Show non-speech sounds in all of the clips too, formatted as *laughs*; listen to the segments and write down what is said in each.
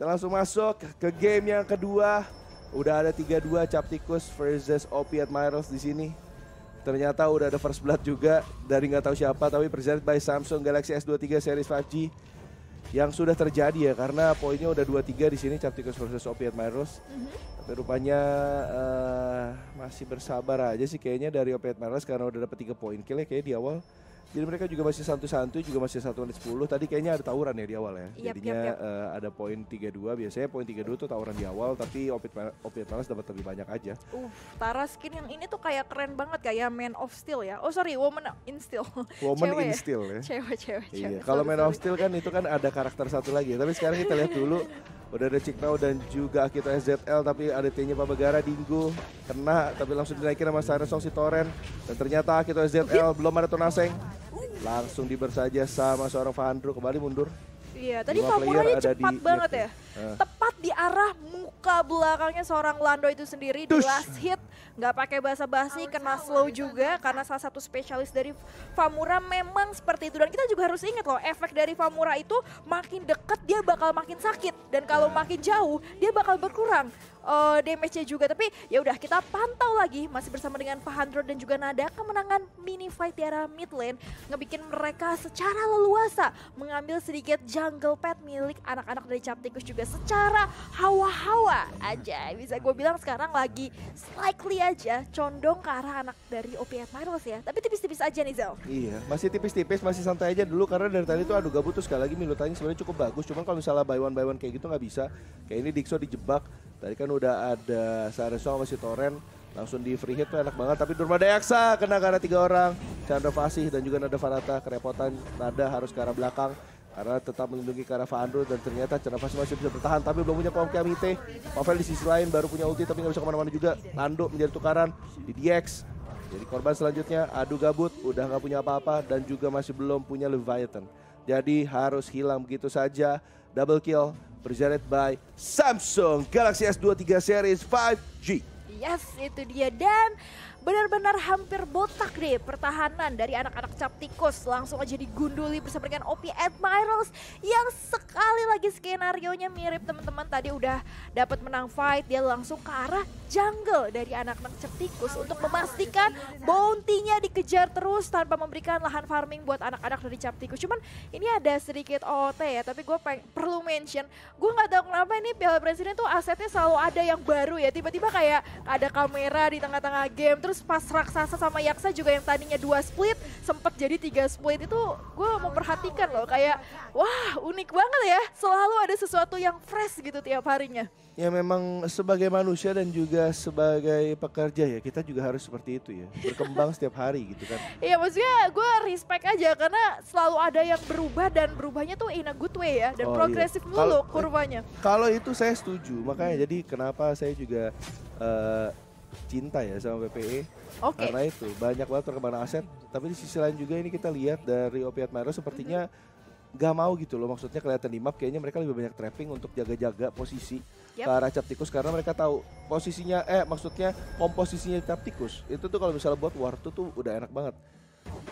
Kita langsung masuk ke game yang kedua. Udah ada 3-2 Capticus versus OP Admirals di sini. Ternyata udah ada first blood juga dari nggak tahu siapa tapi presented by Samsung Galaxy S23 series 5G yang sudah terjadi ya karena poinnya udah 2-3 di sini Capticus versus OP Admirals. Mhm. Tapi rupanya uh, masih bersabar aja sih kayaknya dari OP Admirals karena udah dapat 3 poin kill ya kayak di awal. Jadi mereka juga masih santuy-santuy, juga masih satu menit sepuluh. Tadi kayaknya ada tawuran ya di awal ya. Yep, Jadinya yep, yep. Uh, eh, ada poin 32 biasanya poin 32 itu tawuran di awal tapi Opit Opit Palace dapat lebih banyak aja. Uh, Skin yang ini tuh kayak keren banget kayak ya? Man of Steel ya. Oh sorry, Woman in Steel. *laughs* Woman cewek in Steel ya. Cewek, cewek, cewek. Iya, kalau Man of Steel kan itu kan ada karakter satu lagi. Tapi sekarang kita lihat dulu *laughs* Udah ada Ciknau dan juga Akito SZL tapi ADT-nya Begara dinggu kena tapi langsung dinaikin sama Song si Toren dan ternyata Akito SZL belum ada Tonaseng. Langsung dibersaja sama seorang Fahandru kembali mundur. Iya, tadi Famuranya cepat di, banget ya. Uh. Tepat di arah muka belakangnya seorang Lando itu sendiri. Dush. Di last hit nggak pakai bahasa basi kena slow juga karena salah satu spesialis dari Famura memang seperti itu dan kita juga harus ingat loh efek dari Famura itu makin dekat dia bakal makin sakit dan kalau iya. makin jauh dia bakal berkurang uh, damage-nya juga. Tapi ya udah kita pantau lagi masih bersama dengan Fahandro dan juga Nada kemenangan mini fight di arah mid lane ngebikin mereka secara leluasa mengambil sedikit jungle pet milik anak-anak dari Cap Tikus juga secara hawa-hawa aja. Bisa gue bilang sekarang lagi slightly aja condong ke arah anak dari OPF Admirals ya. Tapi tipis-tipis aja nih Zel. Iya, masih tipis-tipis, masih santai aja dulu karena dari tadi tuh aduh gabut tuh sekali lagi Milutannya sebenarnya cukup bagus. Cuman kalau misalnya by one by one kayak gitu nggak bisa. Kayak ini Dixo dijebak Tadi kan udah ada Saresong masih Toren langsung di free hit tuh enak banget tapi Durmada Dayaksa kena karena tiga orang Chandra Fasih dan juga Nada Farata kerepotan Nada harus ke arah belakang karena tetap melindungi ke arah Fandru dan ternyata Chandra Fasih masih bisa bertahan tapi belum punya Pomke Amite Pavel di sisi lain baru punya ulti tapi nggak bisa kemana-mana juga Nando menjadi tukaran di DX jadi korban selanjutnya adu gabut udah nggak punya apa-apa dan juga masih belum punya Leviathan jadi harus hilang begitu saja double kill presented by Samsung Galaxy S23 Series 5G. Yes, itu dia. Dan benar-benar hampir botak deh pertahanan dari anak-anak cap tikus. Langsung aja digunduli bersama dengan OP Admirals yang sekali lagi skenario-nya mirip teman-teman. Tadi udah dapat menang fight, dia langsung ke arah jungle dari anak-anak cap tikus untuk memastikan bounty-nya dikejar terus tanpa memberikan lahan farming buat anak-anak dari cap tikus. Cuman ini ada sedikit OT ya, tapi gue perlu mention, gue nggak tahu kenapa ini Piala Presiden tuh asetnya selalu ada yang baru ya. Tiba-tiba kayak ada kamera di tengah-tengah game, terus terus pas raksasa sama yaksa juga yang tadinya dua split sempat jadi tiga split itu gue mau perhatikan loh kayak wah unik banget ya selalu ada sesuatu yang fresh gitu tiap harinya ya memang sebagai manusia dan juga sebagai pekerja ya kita juga harus seperti itu ya berkembang *laughs* setiap hari gitu kan iya maksudnya gue respect aja karena selalu ada yang berubah dan berubahnya tuh in a good way ya dan oh, iya. progresif iya. mulu eh, kurvanya kalau itu saya setuju makanya jadi kenapa saya juga uh, cinta ya sama PPE. Okay. Karena itu banyak banget perkembangan aset. Tapi di sisi lain juga ini kita lihat dari Opiat Maro sepertinya mm mau gitu loh. Maksudnya kelihatan di map kayaknya mereka lebih banyak trapping untuk jaga-jaga posisi yep. ke arah cap tikus karena mereka tahu posisinya eh maksudnya komposisinya cap tikus itu tuh kalau misalnya buat war tuh udah enak banget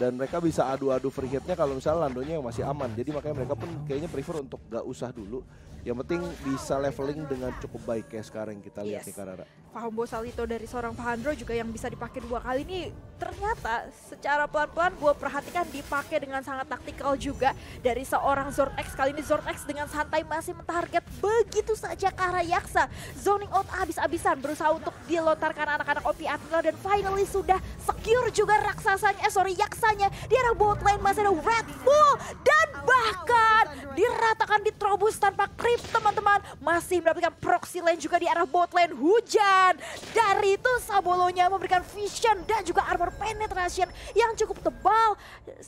dan mereka bisa adu-adu free hitnya kalau misalnya landonya masih aman jadi makanya mereka pun kayaknya prefer untuk gak usah dulu yang penting bisa leveling dengan cukup baik ya sekarang kita yes. lihat nih Karara. Faham Salito dari seorang Pahandro juga yang bisa dipakai dua kali ini ternyata secara pelan-pelan gue perhatikan dipakai dengan sangat taktikal juga dari seorang Zortex. Kali ini Zortex dengan santai masih mentarget begitu saja ke Yaksa. Zoning out habis-habisan berusaha untuk dilontarkan anak-anak OP Atila dan finally sudah secure juga raksasanya, eh sorry Yaksanya. Di arah bot lane masih ada Red Bull dan Bahkan diratakan trobus tanpa krip teman-teman. Masih mendapatkan proxy lane juga di arah bot lane hujan. Dari itu Sabolonya memberikan vision dan juga armor penetration yang cukup tebal.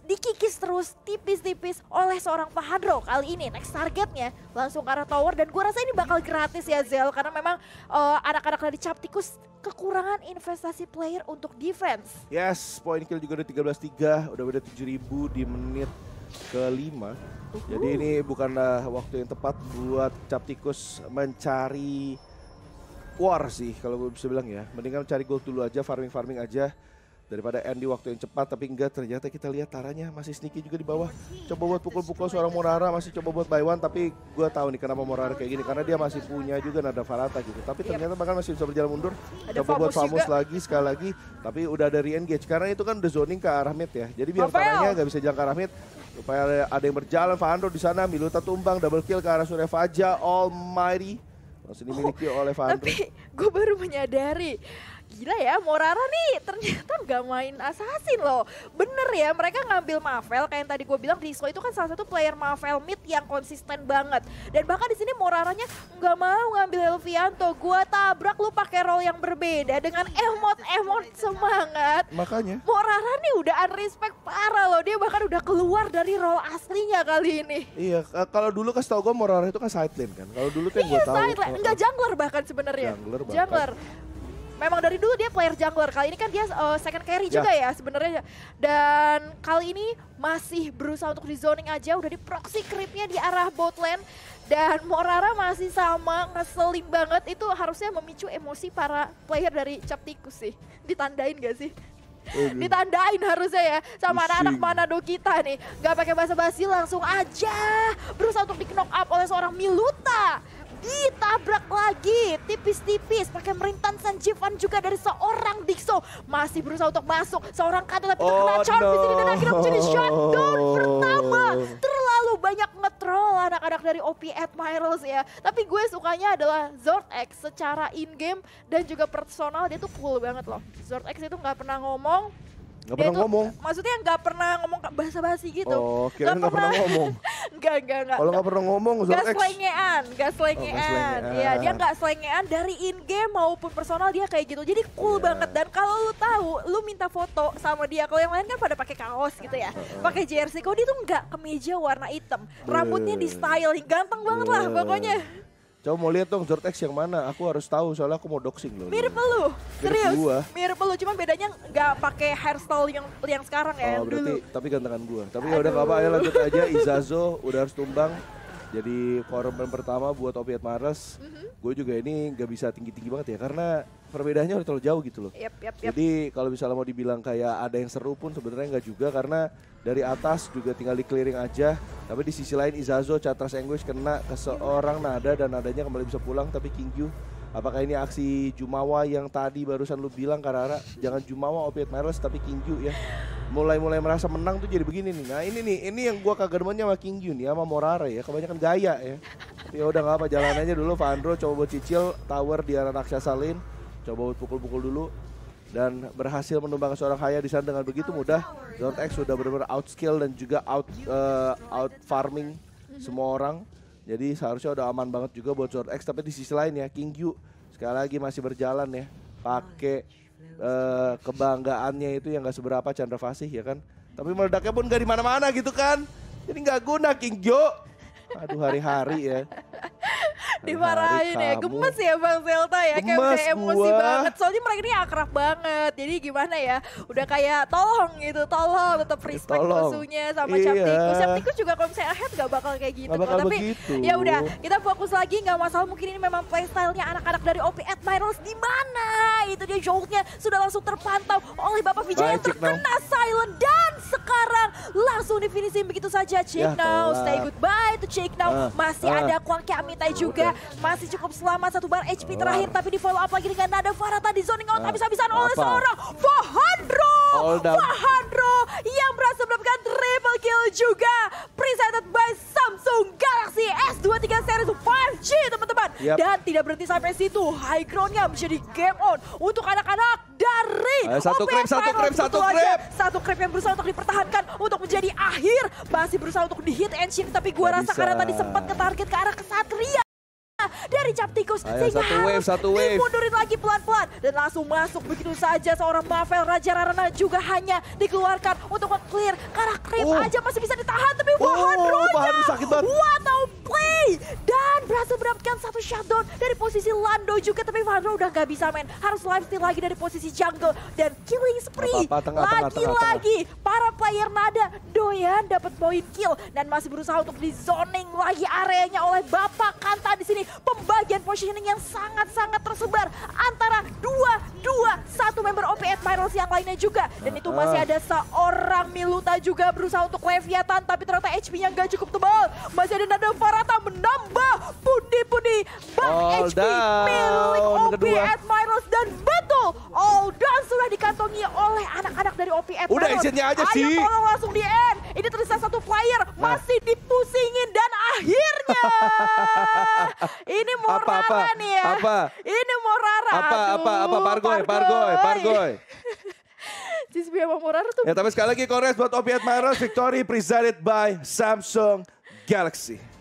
Dikikis terus tipis-tipis oleh seorang pahadro Kali ini next targetnya langsung ke arah tower. Dan gue rasa ini bakal gratis ya Zel. Karena memang anak eh, anak-anak dari Cap Tikus kekurangan investasi player untuk defense. Yes, point kill juga udah 13-3, udah beda 7000 di menit kelima. Uhuh. Jadi ini bukanlah waktu yang tepat buat cap tikus mencari war sih kalau bisa bilang ya. Mendingan cari gold dulu aja, farming-farming aja daripada Andy waktu yang cepat tapi enggak ternyata kita lihat taranya masih sneaky juga di bawah coba buat pukul-pukul seorang Morara masih coba buat one tapi gue tahu nih kenapa Morara kayak gini karena dia masih punya juga nada Farata gitu tapi iya. ternyata bahkan masih bisa berjalan mundur ada coba Famos buat Famus juga. lagi sekali lagi tapi udah ada re-engage karena itu kan udah zoning ke arah mid ya jadi biar taranya nggak bisa jalan ke arah mid Supaya ada yang berjalan, Fandro di sana, Miluta tumbang, double kill ke arah Surya Fajar, Almighty. masih dimiliki oh, oleh Fandro. Tapi gue baru menyadari, gila ya Morara nih ternyata nggak main assassin loh. Bener ya mereka ngambil Marvel kayak yang tadi gue bilang Risco itu kan salah satu player Marvel mid yang konsisten banget. Dan bahkan di sini Moraranya nggak mau ngambil Elvianto. Gue tabrak lu pakai role yang berbeda dengan emot emot semangat. Makanya. Morara nih udah unrespect parah loh. Dia bahkan udah keluar dari role aslinya kali ini. Iya kalau dulu kasih tau gue Morara itu kan side lane kan. Kalau dulu kan iya, gue tahu. nggak Enggak jungler bahkan sebenarnya. Jungler Jungler memang dari dulu dia player jungler. Kali ini kan dia uh, second carry yeah. juga ya sebenarnya. Dan kali ini masih berusaha untuk di zoning aja. Udah di proxy creepnya di arah bot lane. Dan Morara masih sama, ngeselin banget. Itu harusnya memicu emosi para player dari Cap Tikus sih. Ditandain gak sih? ditandain harusnya ya sama anak-anak Manado kita nih. Gak pakai basa-basi langsung aja berusaha untuk di knock up oleh seorang Miluta. Ditabrak lagi tipis-tipis pakai merintan Jivan juga dari seorang Dixo. Masih berusaha untuk masuk. Seorang Kato tapi oh, terkena charm no. di sini dan akhirnya menjadi shutdown pertama. Terlalu banyak ngetrol anak-anak dari OP Admirals ya. Tapi gue sukanya adalah Zordex secara in-game dan juga personal dia tuh cool banget loh. Zordex itu nggak pernah ngomong, Gak pernah tuh, ngomong. Maksudnya gak pernah ngomong bahasa basi gitu. Oh, kira gak, pernah, pernah ngomong. *laughs* gak, gak, gak. Kalau gak pernah ngomong, Gak selengean, gak oh, selengean. Oh, ya, dia gak selengean dari in game maupun personal dia kayak gitu. Jadi cool yeah. banget dan kalau lu tahu, lu minta foto sama dia. Kalau yang lain kan pada pakai kaos gitu ya. Pakai jersey. Kalau dia tuh nggak kemeja warna hitam. Rambutnya di styling, ganteng banget lah pokoknya. Coba mau lihat dong Zortex yang mana? Aku harus tahu soalnya aku mau doxing loh. Mirip lu. Serius. Mirip gua. Mirip lu, cuman bedanya nggak pakai hairstyle yang yang sekarang ya, oh, berarti, tapi gantengan gua. Tapi ya udah apa-apa, ya lanjut aja Izazo udah harus tumbang jadi korban pertama buat Opiat Mares mm -hmm. gue juga ini gak bisa tinggi-tinggi banget ya karena perbedaannya udah terlalu jauh gitu loh yep, yep, yep. jadi kalau misalnya mau dibilang kayak ada yang seru pun sebenarnya nggak juga karena dari atas juga tinggal di clearing aja tapi di sisi lain Izazo Chatras Anguish kena ke seorang nada dan nadanya kembali bisa pulang tapi Yu Apakah ini aksi Jumawa yang tadi barusan lu bilang Karara Jangan Jumawa Opiat Mares tapi Kingju ya mulai-mulai merasa menang tuh jadi begini nih. Nah ini nih, ini yang gue kagak demennya sama King Yun ya, sama Morare ya, kebanyakan gaya ya. Ya udah gak apa, jalan aja dulu. Vandro coba buat cicil tower di arah raksasa lane, coba buat pukul-pukul dulu dan berhasil menumbangkan seorang Haya di sana dengan begitu mudah. Zord X sudah benar-benar outskill dan juga out uh, out farming semua orang. Jadi seharusnya udah aman banget juga buat Zord X tapi di sisi lain ya King Yu sekali lagi masih berjalan ya pakai Eh, kebanggaannya itu yang gak seberapa Chandra Fasih ya kan. Tapi meledaknya pun gak di mana-mana gitu kan. Jadi nggak guna King Jo. Aduh hari-hari ya. *laughs* Dimarahin ya, gemes ya Bang Zelta ya, gemes kayak udah emosi gua. banget. Soalnya mereka ini akrab banget, jadi gimana ya, udah kayak tolong gitu, tolong tetap ya, respect musuhnya sama iya. Cap Tikus. juga kalau misalnya ahead gak bakal kayak gitu bakal Tapi ya udah, kita fokus lagi nggak masalah mungkin ini memang playstyle anak-anak dari OP Admirals di mana? Itu dia jauhnya sudah langsung terpantau oleh Bapak Vijay yang terkena now. silent dan sekarang langsung di finishing begitu saja. Check ya, now, stay goodbye to check now. Uh, Masih uh. ada Kwang Kiamitai juga masih cukup selamat satu bar HP terakhir tapi di follow up lagi dengan nada Farah tadi zoning out nah, habis-habisan oleh seorang Fahandro. Fahandro yang berhasil mendapatkan triple kill juga presented by Samsung Galaxy S23 Series 5G teman-teman. Yep. Dan tidak berhenti sampai situ. High ground-nya menjadi game on untuk anak-anak dari Ayo, eh, satu OPS satu krep satu krim. Satu yang berusaha untuk dipertahankan untuk menjadi akhir. Masih berusaha untuk di hit and shift tapi gua rasa bisa. karena tadi sempat ke target ke arah kesatria dari cap tikus. Ayo, sehingga satu harus wave, satu wave. dimundurin lagi pelan-pelan. Dan langsung masuk begitu saja seorang Marvel Raja Rarana juga hanya dikeluarkan untuk clear Karena krim oh. aja masih bisa ditahan tapi oh, pohon oh, sakit banget. What play dan berhasil mendapatkan satu shutdown dari posisi Lando juga tapi Vandro udah nggak bisa main harus live steal lagi dari posisi jungle dan killing spree lagi-lagi para player nada doyan dapat poin kill dan masih berusaha untuk di zoning lagi areanya oleh Bapak Kanta di sini pembagian positioning yang sangat-sangat tersebar antara dua dua member OP Admirals yang lainnya juga. Dan itu ah. masih ada seorang Miluta juga berusaha untuk Leviathan tapi ternyata HP-nya nggak cukup tebal. Masih ada Nada Farata menambah pundi-pundi Bang HP down. milik OP Admirals dan betul all done sudah dikantongi oleh anak-anak dari OP Admirals. Udah isinya aja sih. Ayo tolong langsung di end. Ini tersisa satu flyer nah. masih dipusingin dan akhirnya *laughs* ini Morara apa, apa, nih ya. Apa? Ini Morara. Apa Aduh, apa apa Pargoy Pargoy Pargoy. Cisbi *laughs* sama Morara tuh. Ya tapi sekali lagi Kores buat Opiat Maros Victory presented by Samsung Galaxy.